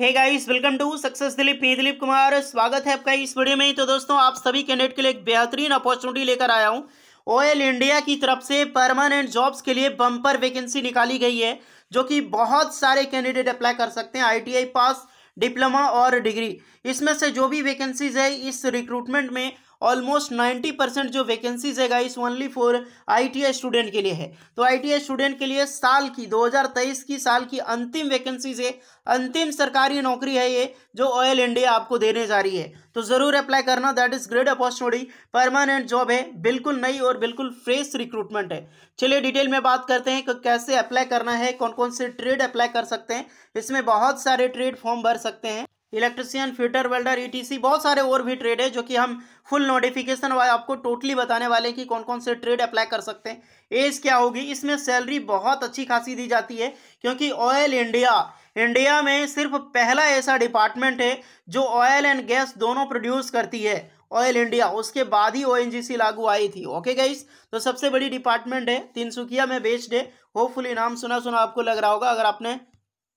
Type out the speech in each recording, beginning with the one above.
Hey guys welcome to success Dilip मैं दिलीप कुमार स्वागत है आपका इस वीडियो में तो दोस्तों आप सभी कैंडिडेट के लिए एक बेहतरीन अपॉर्चुनिटी लेकर आया हूँ ऑयल इंडिया की तरफ से परमानेंट जॉब्स के लिए बम्पर वैकेंसी निकाली गई है जो कि बहुत सारे कैंडिडेट अप्लाई कर सकते हैं आईटीआई पास डिप्लोमा और डिग्री इसमें से जो भी वैकेंसीज है इस रिक्रूटमेंट में ऑलमोस्ट नाइन्टी परसेंट जो वैकेंसीज है guys only for ITI student के लिए है तो आईटीआई स्टूडेंट के लिए साल की 2023 की साल की अंतिम वैकेंसीज है अंतिम सरकारी नौकरी है ये जो ऑयल इंडिया आपको देने जा रही है तो ज़रूर अप्लाई करना that is great opportunity permanent job है बिल्कुल नई और बिल्कुल फ्रेश रिक्रूटमेंट है चलिए डिटेल में बात करते हैं कि कैसे अप्लाई करना है कौन कौन से ट्रेड अप्लाई कर सकते हैं इसमें बहुत सारे ट्रेड फॉर्म भर सकते हैं electrician fitter welder ETC e बहुत सारे और भी ट्रेड है जो कि हम फुल नोटिफिकेशन आपको टोटली बताने वाले कि कौन कौन से ट्रेड अप्लाई कर सकते हैं एज क्या होगी इसमें सैलरी बहुत अच्छी खासी दी जाती है क्योंकि ऑयल इंडिया इंडिया में सिर्फ पहला ऐसा डिपार्टमेंट है जो ऑयल एंड गैस दोनों प्रोड्यूस करती है ऑयल इंडिया उसके बाद ही ओएनजीसी लागू आई थी ओके गाइस तो सबसे बड़ी डिपार्टमेंट है तीनसुकिया में बेस्ड है होपफुली नाम सुना सुना आपको लग रहा होगा अगर आपने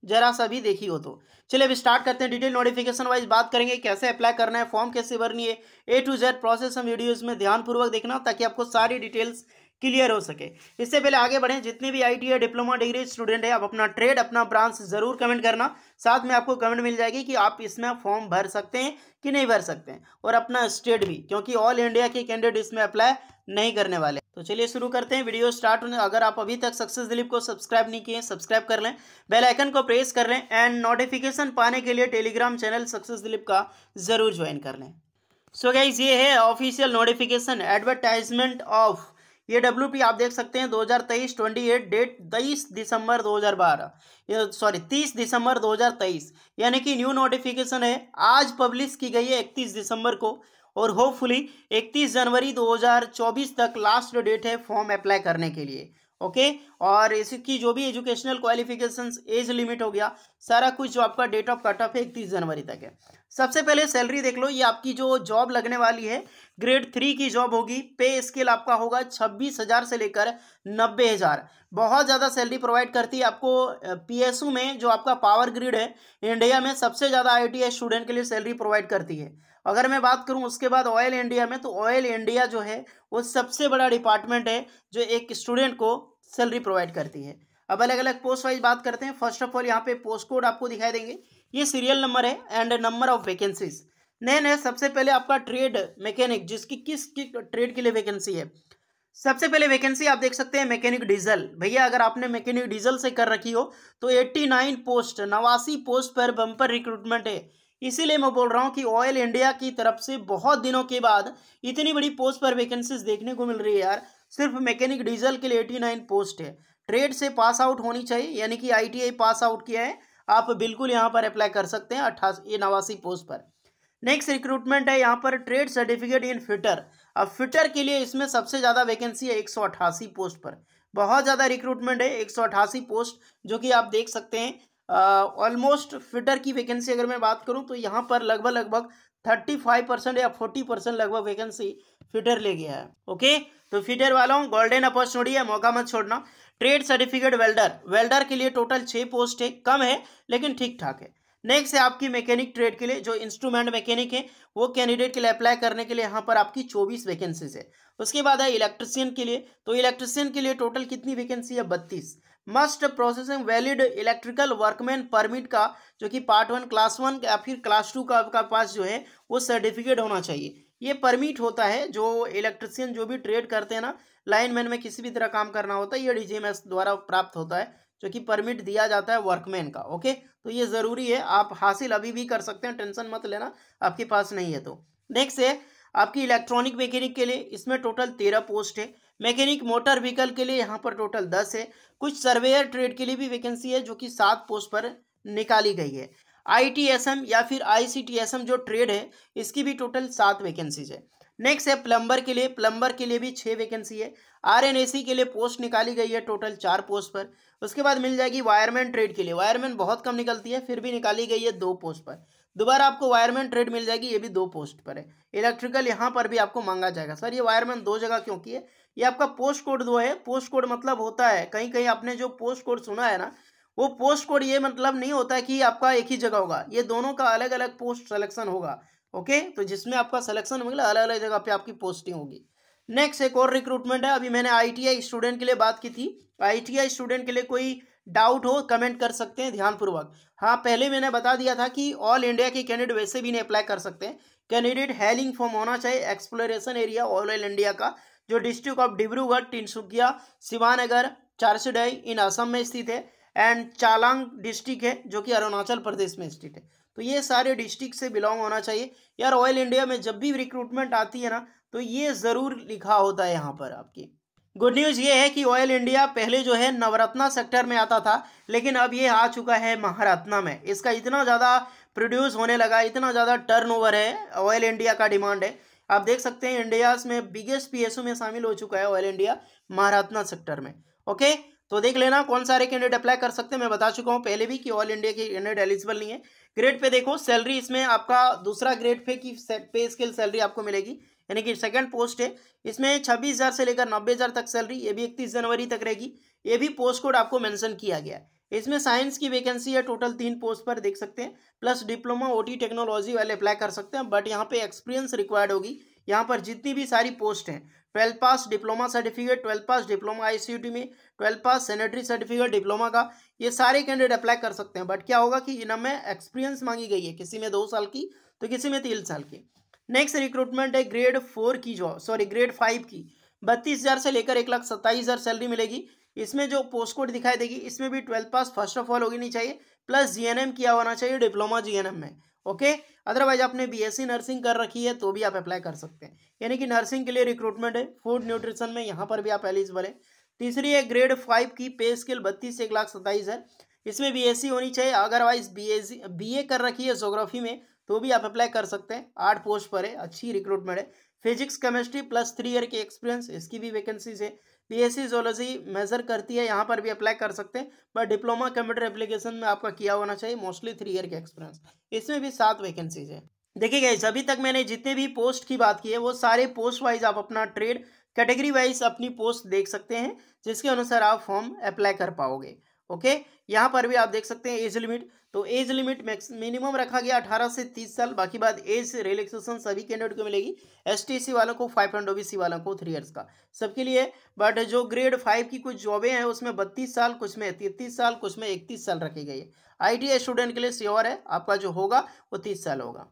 जरा सा भी देखी हो तो चलिए अब स्टार्ट करते हैं डिटेल नोटिफिकेशन वाइज बात करेंगे कैसे अप्लाई करना है फॉर्म कैसे भरनी है ए टू जेड प्रोसेस हम वीडियोस में ध्यानपूर्वक देखना ताकि आपको सारी डिटेल्स क्लियर हो सके इससे पहले आगे बढ़ें जितने भी I T diploma degree student है आप अपना ट्रेड अपना ब्रांच जरूर कमेंट करना साथ में आपको कमेंट मिल जाएगी कि आप इसमें फॉर्म भर सकते हैं कि नहीं भर सकते हैं और अपना स्टेट भी क्योंकि ऑल इंडिया के कैंडिडेट इसमें अप्लाई नहीं करने वाले तो चलिए शुरू करते हैं वीडियो स्टार्ट होने अगर आप अभी तक सक्सेस दिलीप को सब्सक्राइब नहीं किए सब्सक्राइब कर लें बेल आइकन को प्रेस कर लें एंड नोटिफिकेशन पाने के लिए टेलीग्राम चैनल सक्सेस दिलीप का ज़रूर ज्वाइन कर लें सो so गाइज ये है ऑफिशियल नोटिफिकेशन एडवर्टाइजमेंट ऑफ ये डब्ल्यू आप देख सकते हैं दो हजार डेट तेईस दिसंबर 2012 सॉरी तीस दिसंबर दो यानी कि न्यू नोटिफिकेशन है आज पब्लिश की गई है इकतीस दिसंबर को और होपफुली 31 जनवरी 2024 तक लास्ट डेट है फॉर्म अप्लाई करने के लिए ओके और इसकी जो भी एजुकेशनल क्वालिफिकेशन एज लिमिट हो गया सारा कुछ जो आपका डेट ऑफ कट ऑफ है इकतीस जनवरी तक है सबसे पहले सैलरी देख लो ये आपकी जो जॉब लगने वाली है ग्रेड थ्री की जॉब होगी पे स्केल आपका होगा छब्बीस हज़ार से लेकर नब्बे हज़ार बहुत ज़्यादा सैलरी प्रोवाइड करती है आपको पीएसयू में जो आपका पावर ग्रिड है इंडिया में सबसे ज़्यादा आई स्टूडेंट के लिए सैलरी प्रोवाइड करती है अगर मैं बात करूं उसके बाद ऑयल इंडिया में तो ऑयल इंडिया जो है वो सबसे बड़ा डिपार्टमेंट है जो एक स्टूडेंट को सैलरी प्रोवाइड करती है अब अलग अलग पोस्ट वाइज बात करते हैं फर्स्ट ऑफ ऑल यहाँ पे पोस्ट कोड आपको दिखाई देंगे ये सीरियल नंबर है एंड नंबर ऑफ वैकेंसीज नए नए सबसे पहले आपका ट्रेड मैकेनिक जिसकी किस ट्रेड के लिए वैकेंसी है सबसे पहले वैकेंसी आप देख सकते हैं मैकेनिक डीजल भैया अगर आपने मैकेनिक डीजल से कर रखी हो तो 89 पोस्ट नवासी पोस्ट पर बम्पर रिक्रूटमेंट है इसीलिए मैं बोल रहा हूँ कि ऑयल इंडिया की तरफ से बहुत दिनों के बाद इतनी बड़ी पोस्ट पर वैकेंसीज देखने को मिल रही है यार सिर्फ मैकेनिक डीजल के लिए एटी नाइन पोस्ट है ट्रेड से पास आउट होनी चाहिए यानी कि आईटीआई पास आउट किया है आप बिल्कुल यहाँ पर अप्लाई कर सकते हैं अट्ठासी नवासी पोस्ट पर नेक्स्ट रिक्रूटमेंट है यहाँ पर ट्रेड सर्टिफिकेट इन फिटर अब फिटर के लिए इसमें सबसे ज़्यादा वैकेंसी है एक पोस्ट पर बहुत ज़्यादा रिक्रूटमेंट है एक पोस्ट जो कि आप देख सकते हैं ऑलमोस्ट फिटर की वैकेंसी अगर मैं बात करूँ तो यहाँ पर लगभग लगभग थर्टी फाइव परसेंट या फोर्टी परसेंट लगभग वैकेंसी फिटर ले गया है ओके तो फिटर वालों गोल्डन अपॉर्चुनिटी है मौका मत छोड़ना ट्रेड सर्टिफिकेट वेल्डर वेल्डर के लिए टोटल छः पोस्ट है कम है लेकिन ठीक ठाक है नेक्स्ट है आपकी मैकेनिक ट्रेड के लिए जो इंस्ट्रूमेंट मैकेनिक है वो कैंडिडेट के लिए अप्लाई करने के लिए यहाँ पर आपकी चौबीस वैकेंसीज है उसके बाद है इलेक्ट्रिसियन के लिए तो इलेक्ट्रिसियन के लिए टोटल कितनी वैकेंसी है बत्तीस must processing valid electrical workman permit का जो कि पार्ट वन क्लास वन या फिर क्लास टू का आपका पास जो है वो सर्टिफिकेट होना चाहिए ये परमिट होता है जो इलेक्ट्रिसियन जो भी ट्रेड करते हैं ना लाइन मैन में किसी भी तरह काम करना होता है ये डी द्वारा प्राप्त होता है जो कि परमिट दिया जाता है वर्कमैन का ओके तो ये ज़रूरी है आप हासिल अभी भी कर सकते हैं टेंशन मत लेना आपके पास नहीं है तो नेक्स्ट है आपकी इलेक्ट्रॉनिक मैकेनिक के लिए इसमें टोटल तेरह पोस्ट है मैकेनिक मोटर व्हीकल के लिए यहाँ पर टोटल दस है कुछ सर्वेयर ट्रेड के लिए भी वैकेंसी है जो कि सात पोस्ट पर निकाली गई है आईटीएसएम या फिर आईसीटीएसएम जो ट्रेड है इसकी भी टोटल सात वैकेंसीज है नेक्स्ट है प्लम्बर के लिए प्लम्बर के लिए भी छः वैकेंसी है आरएनएसी के लिए पोस्ट निकाली गई है टोटल चार पोस्ट पर उसके बाद मिल जाएगी वायरमैन ट्रेड के लिए वायरमैन बहुत कम निकलती है फिर भी निकाली गई है दो पोस्ट पर दोबारा आपको वायरमैन ट्रेड मिल जाएगी ये भी दो पोस्ट पर है इलेक्ट्रिकल यहाँ पर भी आपको मांगा जाएगा सर ये वायरमैन दो जगह क्यों की है ये आपका पोस्ट कोड दो है पोस्ट कोड मतलब होता है कहीं कहीं आपने जो पोस्ट कोड सुना है ना वो पोस्ट कोड ये मतलब नहीं होता है कि आपका एक ही जगह होगा ये दोनों का अलग अलग पोस्ट सलेक्शन होगा ओके तो जिसमें आपका सलेक्शन होगा अलग अलग जगह पे आपकी पोस्टिंग होगी नेक्स्ट एक और रिक्रूटमेंट है अभी मैंने आईटीआई स्टूडेंट के लिए बात की थी आईटीआई स्टूडेंट के लिए कोई डाउट हो कमेंट कर सकते हैं ध्यानपूर्वक हाँ पहले मैंने बता दिया था कि ऑल इंडिया के कैंडिडेट वैसे भी नहीं अप्लाई कर सकते हैं कैंडिडेट हेलिंग फॉर्म होना चाहिए exploration area all all India का जो district of Dibrugarh Tinsukia Shivanagar Charsudai in Assam में स्थित है एंड चालांग डिस्ट्रिक्ट है जो कि अरुणाचल प्रदेश में स्थित है तो ये सारे डिस्ट्रिक्ट से बिलोंग होना चाहिए यार ऑयल इंडिया में जब भी रिक्रूटमेंट आती है ना तो ये ज़रूर लिखा होता है यहाँ पर आपकी गुड न्यूज़ ये है कि ऑयल इंडिया पहले जो है नवरत्ना सेक्टर में आता था लेकिन अब ये आ चुका है महारत्ना में इसका इतना ज़्यादा प्रोड्यूस होने लगा इतना ज़्यादा टर्नओवर है ऑयल इंडिया का डिमांड है आप देख सकते हैं इंडिया में बिगेस्ट पीएसयू में शामिल हो चुका है ऑयल इंडिया महारत्ना सेक्टर में ओके तो देख लेना कौन सारे कैंडिडेट अप्लाई कर सकते हैं मैं बता चुका हूँ पहले भी कि ऑल इंडिया के कैंडिडेट एलिजिबल नहीं है ग्रेड पे देखो सैलरी इसमें आपका दूसरा ग्रेड पे की पे स्केल सैलरी आपको मिलेगी यानी कि सेकंड पोस्ट है इसमें छब्बीस हज़ार से लेकर नब्बे हज़ार तक सैलरी ये भी इकतीस जनवरी तक रहेगी ये भी पोस्ट कोड आपको मेंशन किया गया है इसमें साइंस की वैकेंसी है टोटल तीन पोस्ट पर देख सकते हैं प्लस डिप्लोमा ओटी टेक्नोलॉजी वाले अप्लाई कर सकते हैं बट यहाँ पे एक्सपीरियंस रिक्वायर्ड होगी यहाँ पर जितनी भी सारी पोस्ट हैं twelfth pass diploma certificate twelfth pass diploma ICUT में twelfth pass sanitary certificate diploma का ये सारे कैंडिडेट अप्लाई कर सकते हैं बट क्या होगा कि इनमें एक्सपीरियंस मांगी गई है किसी में दो साल की तो किसी में तीन साल की नेक्स्ट रिक्रूटमेंट है ग्रेड फोर की जॉब सॉरी ग्रेड फाइव की बत्तीस हज़ार से लेकर एक लाख सत्ताईस हज़ार सैलरी मिलेगी इसमें जो पोस्ट कोड दिखाई देगी इसमें भी twelfth pass first of all होगी नहीं चाहिए प्लस जीएनएम किया होना चाहिए डिप्लोमा जीएनएम में ओके अदरवाइज आपने बीएससी नर्सिंग कर रखी है तो भी आप अप्लाई कर सकते हैं यानी कि नर्सिंग के लिए रिक्रूटमेंट है फूड न्यूट्रिशन में यहाँ पर भी आप एलिजिबल है तीसरी है ग्रेड फाइव की पे स्केल बत्तीस एक लाख सत्ताईस है इसमें बीएससी होनी चाहिए अदरवाइज बी बीए कर रखी है जोग्राफी में तो भी आप अप्लाई कर सकते हैं आठ पोस्ट पर है अच्छी रिक्रूटमेंट है physics chemistry plus three year के एक्सपीरियंस इसकी भी वैकेंसीज है पीएससी जोलॉजी मेजर करती है यहाँ पर भी अप्लाई कर सकते हैं बट डिप्लोमा कंप्यूटर एप्लीकेशन में आपका किया होना चाहिए मोस्टली थ्री ईयर के एक्सपीरियंस इसमें भी सात वैकेंसीज है देखिए गाइस अभी तक मैंने जितने भी पोस्ट की बात की है वो सारे पोस्ट वाइज आप अपना ट्रेड कैटेगरी वाइज अपनी पोस्ट देख सकते हैं जिसके अनुसार आप फॉर्म अप्लाई कर पाओगे ओके यहाँ पर भी आप देख सकते हैं एज लिमिट तो एज लिमिट मैक्स मिनिमम रखा गया अठारह से तीस साल बाकी बात एज रिलैक्सेशन सभी कैंडिडेट को मिलेगी एस टी वालों को फाइव हंड्रेड ओबीसी वालों को थ्री ईयर्स का सबके लिए बट जो ग्रेड फाइव की कुछ जॉबें हैं उसमें बत्तीस साल कुछ में तैतीस साल कुछ में इकतीस साल रखी गई है आई स्टूडेंट के लिए श्योर है आपका जो होगा वो तीस साल होगा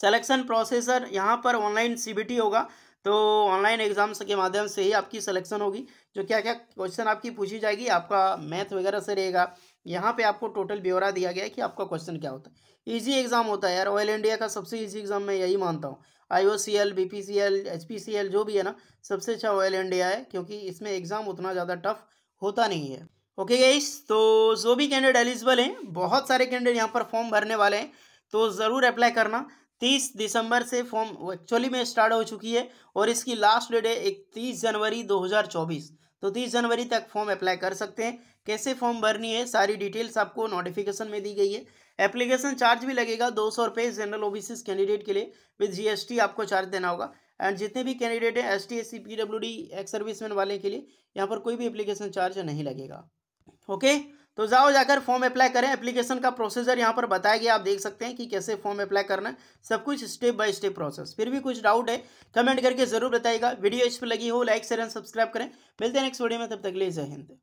सिलेक्शन प्रोसेसर यहाँ पर ऑनलाइन सीबीटी होगा तो ऑनलाइन एग्जाम्स के माध्यम से ही आपकी सिलेक्शन होगी जो क्या क्या क्वेश्चन आपकी पूछी जाएगी आपका मैथ वगैरह से रहेगा यहाँ पे आपको टोटल ब्यौरा दिया गया है कि आपका क्वेश्चन क्या होता है इजी एग्जाम होता है यार ऑयल इंडिया का सबसे इजी एग्जाम मैं यही मानता हूँ I O C L B P C L H P C L जो भी है ना सबसे अच्छा ऑयल इंडिया है क्योंकि इसमें एग्ज़ाम उतना ज़्यादा टफ होता नहीं है ओके okay गाइस तो जो भी कैंडिडेट एलिजिबल हैं बहुत सारे कैंडिडेट यहाँ पर फॉर्म भरने वाले हैं तो ज़रूर अप्लाई करना तीस दिसंबर से फॉर्म एक्चुअली में स्टार्ट हो चुकी है और इसकी लास्ट डेट है इकतीस जनवरी 2024 तो तीस जनवरी तक फॉर्म अप्लाई कर सकते हैं कैसे फॉर्म भरनी है सारी डिटेल्स आपको नोटिफिकेशन में दी गई है एप्लीकेशन चार्ज भी लगेगा दो सौ रुपये जनरल ओबीसी कैंडिडेट के लिए विद जीएसटी आपको चार्ज देना होगा एंड जितने भी कैंडिडेट हैं S T S C P W D ex serviceman वाले के लिए यहाँ पर कोई भी एप्लीकेशन चार्ज नहीं लगेगा ओके okay? तो जाओ जाकर फॉर्म अप्लाई करें एप्लीकेशन का प्रोसीजर यहाँ पर बताया गया आप देख सकते हैं कि कैसे फॉर्म अप्लाई करना है सब कुछ स्टेप बाय स्टेप प्रोसेस फिर भी कुछ डाउट है कमेंट करके जरूर बताएगा वीडियो इस पर लगी हो लाइक शेयर एंड सब्सक्राइब करें मिलते हैं नेक्स्ट वीडियो में तब तक ले जय हिंद